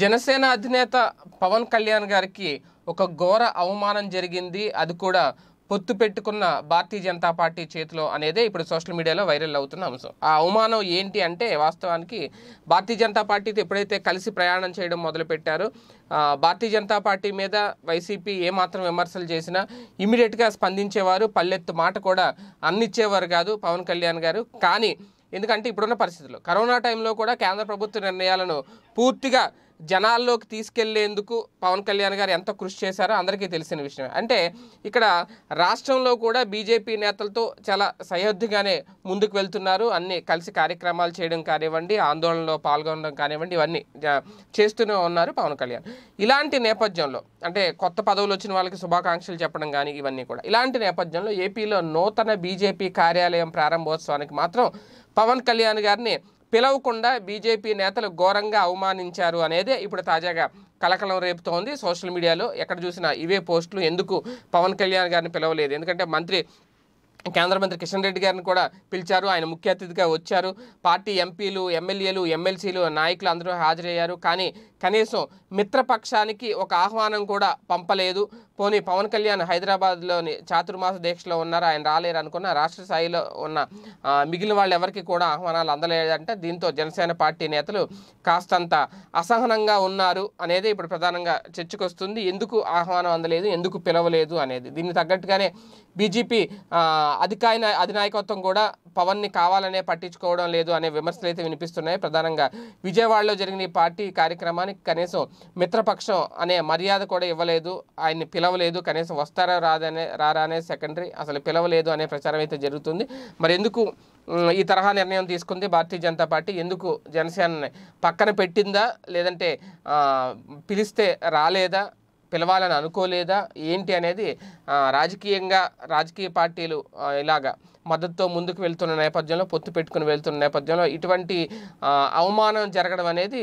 జనసేన అధినేత పవన్ కళ్యాణ్ గారికి ఒక ఘోర అవమానం జరిగింది అది కూడా పొత్తు పెట్టుకున్న భారతీయ జనతా పార్టీ చేతిలో అనేదే ఇప్పుడు సోషల్ మీడియాలో వైరల్ అవుతున్న అంశం ఆ అవమానం ఏంటి అంటే వాస్తవానికి భారతీయ జనతా పార్టీతో ఎప్పుడైతే కలిసి ప్రయాణం చేయడం మొదలుపెట్టారు భారతీయ జనతా పార్టీ మీద వైసీపీ ఏమాత్రం విమర్శలు చేసినా ఇమీడియట్గా స్పందించేవారు పల్లెత్తు మాట కూడా అన్నిచ్చేవారు కాదు పవన్ కళ్యాణ్ గారు కానీ ఎందుకంటే ఇప్పుడున్న పరిస్థితుల్లో కరోనా టైంలో కూడా కేంద్ర ప్రభుత్వ నిర్ణయాలను పూర్తిగా జనాల్లోకి తీసుకెళ్లేందుకు పవన్ కళ్యాణ్ గారు ఎంత కృషి చేశారో అందరికీ తెలిసిన విషయం అంటే ఇక్కడ రాష్ట్రంలో కూడా బీజేపీ నేతలతో చాలా సయోధ్యగానే ముందుకు వెళ్తున్నారు అన్ని కలిసి కార్యక్రమాలు చేయడం కానివ్వండి ఆందోళనలో పాల్గొనడం కానివ్వండి ఇవన్నీ చేస్తూనే ఉన్నారు పవన్ కళ్యాణ్ ఇలాంటి నేపథ్యంలో అంటే కొత్త పదవులు వచ్చిన వాళ్ళకి శుభాకాంక్షలు చెప్పడం కానీ ఇవన్నీ కూడా ఇలాంటి నేపథ్యంలో ఏపీలో నూతన బీజేపీ కార్యాలయం ప్రారంభోత్సవానికి మాత్రం పవన్ కళ్యాణ్ గారిని పిలవకుండా బీజేపీ నేతలు ఘోరంగా అవమానించారు అనేది ఇప్పుడు తాజాగా కలకలం రేపుతోంది సోషల్ మీడియాలో ఎక్కడ చూసినా ఇవే పోస్టులు ఎందుకు పవన్ కళ్యాణ్ గారిని పిలవలేదు ఎందుకంటే మంత్రి కేంద్ర మంత్రి కిషన్ రెడ్డి గారిని కూడా పిలిచారు ఆయన ముఖ్య అతిథిగా వచ్చారు పార్టీ ఎంపీలు ఎమ్మెల్యేలు ఎమ్మెల్సీలు నాయకులు అందరూ హాజరయ్యారు కానీ కనీసం మిత్రపక్షానికి ఒక ఆహ్వానం కూడా పంపలేదు పోనీ పవన్ కళ్యాణ్ హైదరాబాద్లోని చాతుర్మాస దీక్షలో ఉన్నారు ఆయన రాలేరు అనుకున్న రాష్ట్ర స్థాయిలో ఉన్న మిగిలిన వాళ్ళు ఎవరికి కూడా ఆహ్వానాలు అందలేదంటే దీంతో జనసేన పార్టీ నేతలు కాస్తంత అసహనంగా ఉన్నారు అనేది ఇప్పుడు ప్రధానంగా చర్చకొస్తుంది ఎందుకు ఆహ్వానం అందలేదు ఎందుకు పిలవలేదు అనేది దీన్ని తగ్గట్టుగానే బీజేపీ అధికాయ అధినాయకత్వం కూడా పవన్ని కావాలనే పట్టించుకోవడం లేదు అనే విమర్శలు అయితే వినిపిస్తున్నాయి ప్రధానంగా విజయవాడలో జరిగిన ఈ పార్టీ కార్యక్రమానికి కనీసం మిత్రపక్షం అనే మర్యాద కూడా ఇవ్వలేదు ఆయన్ని పిలవలేదు కనీసం వస్తారా రాదనే రారా అనే సెకండరీ అసలు పిలవలేదు అనే ప్రచారం అయితే జరుగుతుంది మరి ఎందుకు ఈ తరహా నిర్ణయం తీసుకుంది భారతీయ జనతా పార్టీ ఎందుకు జనసేనని పక్కన పెట్టిందా లేదంటే పిలిస్తే రాలేదా పిలవాలని అనుకోలేదా ఏంటి అనేది రాజకీయంగా రాజకీయ పార్టీలు ఇలాగా మద్దతుతో ముందుకు వెళ్తున్న నేపథ్యంలో పొత్తు పెట్టుకుని వెళ్తున్న నేపథ్యంలో ఇటువంటి అవమానం జరగడం అనేది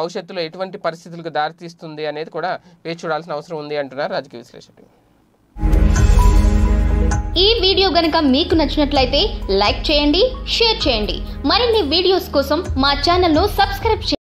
భవిష్యత్తులో ఎటువంటి పరిస్థితులకు దారితీస్తుంది అనేది కూడా వేచి చూడాల్సిన అవసరం ఉంది అంటున్నారు రాజకీయ విశ్లేషకులు ఈ వీడియో గనక మీకు నచ్చినట్లయితే లైక్ చేయండి షేర్ చేయండి మరిన్ని వీడియోస్ కోసం మా ఛానల్ను సబ్స్క్రైబ్ చేయండి